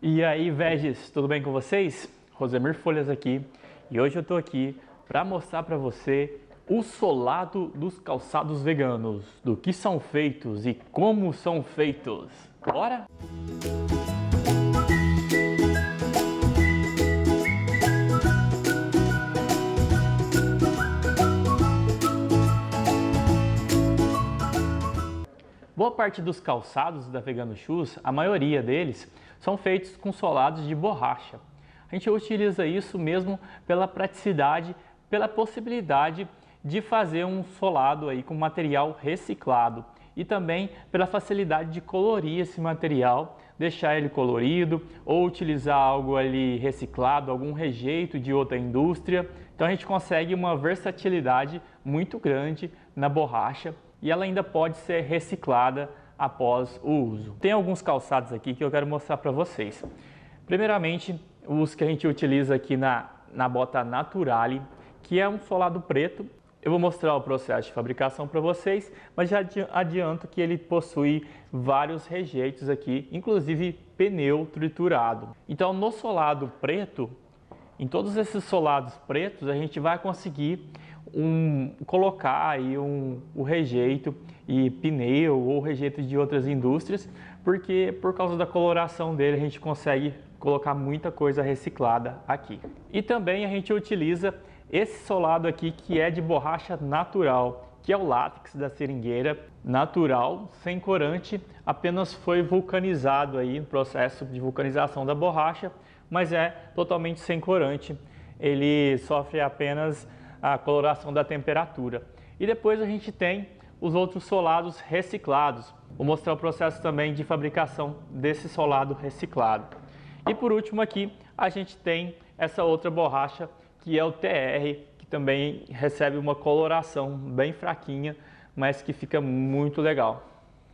E aí, Veges, tudo bem com vocês? Rosemir Folhas aqui e hoje eu tô aqui para mostrar para você o solado dos calçados veganos, do que são feitos e como são feitos. Bora? Música boa parte dos calçados da Vegano Shoes, a maioria deles, são feitos com solados de borracha. A gente utiliza isso mesmo pela praticidade, pela possibilidade de fazer um solado aí com material reciclado e também pela facilidade de colorir esse material, deixar ele colorido ou utilizar algo ali reciclado, algum rejeito de outra indústria. Então a gente consegue uma versatilidade muito grande na borracha e ela ainda pode ser reciclada após o uso. Tem alguns calçados aqui que eu quero mostrar para vocês. Primeiramente, os que a gente utiliza aqui na, na bota Naturale, que é um solado preto. Eu vou mostrar o processo de fabricação para vocês, mas já adianto que ele possui vários rejeitos aqui, inclusive pneu triturado. Então, no solado preto, em todos esses solados pretos, a gente vai conseguir um, colocar aí um, o rejeito e pneu ou rejeito de outras indústrias, porque por causa da coloração dele a gente consegue colocar muita coisa reciclada aqui. E também a gente utiliza esse solado aqui que é de borracha natural, que é o látex da seringueira natural, sem corante, apenas foi vulcanizado aí no processo de vulcanização da borracha, mas é totalmente sem corante. Ele sofre apenas a coloração da temperatura. E depois a gente tem os outros solados reciclados. Vou mostrar o processo também de fabricação desse solado reciclado. E por último aqui, a gente tem essa outra borracha que é o TR, que também recebe uma coloração bem fraquinha, mas que fica muito legal.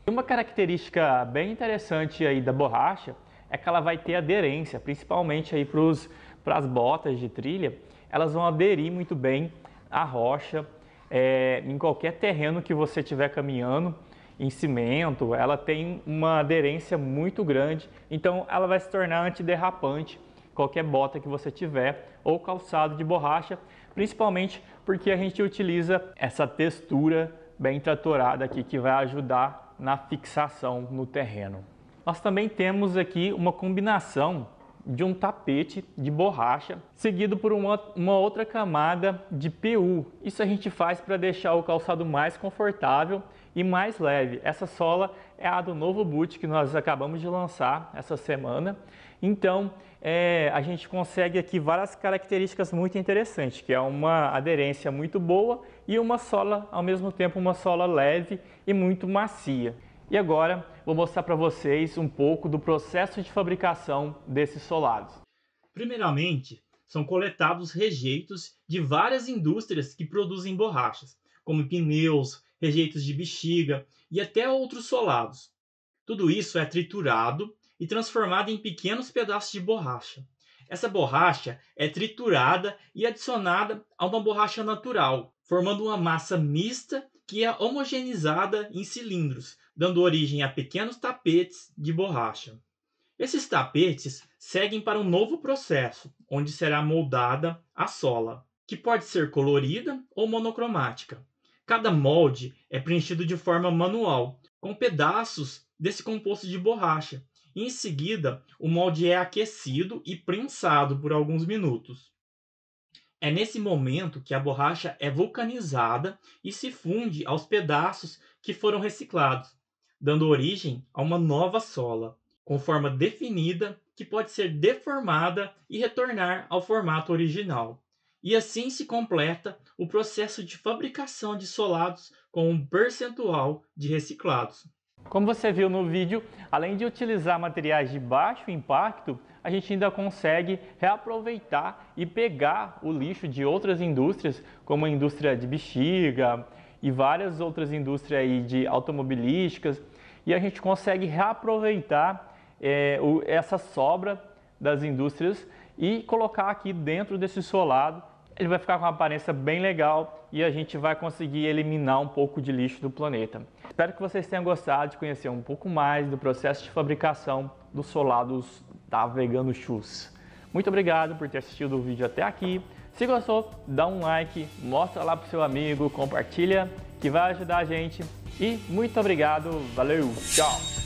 Uma característica bem interessante aí da borracha é que ela vai ter aderência, principalmente aí para as botas de trilha, elas vão aderir muito bem à rocha, é, em qualquer terreno que você estiver caminhando, em cimento, ela tem uma aderência muito grande, então ela vai se tornar antiderrapante qualquer bota que você tiver ou calçado de borracha, principalmente porque a gente utiliza essa textura bem tratorada aqui que vai ajudar na fixação no terreno. Nós também temos aqui uma combinação de um tapete de borracha, seguido por uma, uma outra camada de PU. Isso a gente faz para deixar o calçado mais confortável e mais leve. Essa sola é a do novo boot que nós acabamos de lançar essa semana. Então, é, a gente consegue aqui várias características muito interessantes, que é uma aderência muito boa e uma sola, ao mesmo tempo, uma sola leve e muito macia. E agora vou mostrar para vocês um pouco do processo de fabricação desses solados. Primeiramente, são coletados rejeitos de várias indústrias que produzem borrachas, como pneus, rejeitos de bexiga e até outros solados. Tudo isso é triturado e transformado em pequenos pedaços de borracha. Essa borracha é triturada e adicionada a uma borracha natural, formando uma massa mista que é homogeneizada em cilindros, dando origem a pequenos tapetes de borracha. Esses tapetes seguem para um novo processo, onde será moldada a sola, que pode ser colorida ou monocromática. Cada molde é preenchido de forma manual, com pedaços desse composto de borracha. Em seguida, o molde é aquecido e prensado por alguns minutos. É nesse momento que a borracha é vulcanizada e se funde aos pedaços que foram reciclados, dando origem a uma nova sola, com forma definida que pode ser deformada e retornar ao formato original. E assim se completa o processo de fabricação de solados com um percentual de reciclados. Como você viu no vídeo, além de utilizar materiais de baixo impacto, a gente ainda consegue reaproveitar e pegar o lixo de outras indústrias, como a indústria de bexiga e várias outras indústrias de automobilísticas, e a gente consegue reaproveitar é, o, essa sobra das indústrias e colocar aqui dentro desse solado. Ele vai ficar com uma aparência bem legal e a gente vai conseguir eliminar um pouco de lixo do planeta. Espero que vocês tenham gostado de conhecer um pouco mais do processo de fabricação dos solados da Vegano Shoes. Muito obrigado por ter assistido o vídeo até aqui se gostou, dá um like, mostra lá pro seu amigo, compartilha, que vai ajudar a gente. E muito obrigado, valeu, tchau!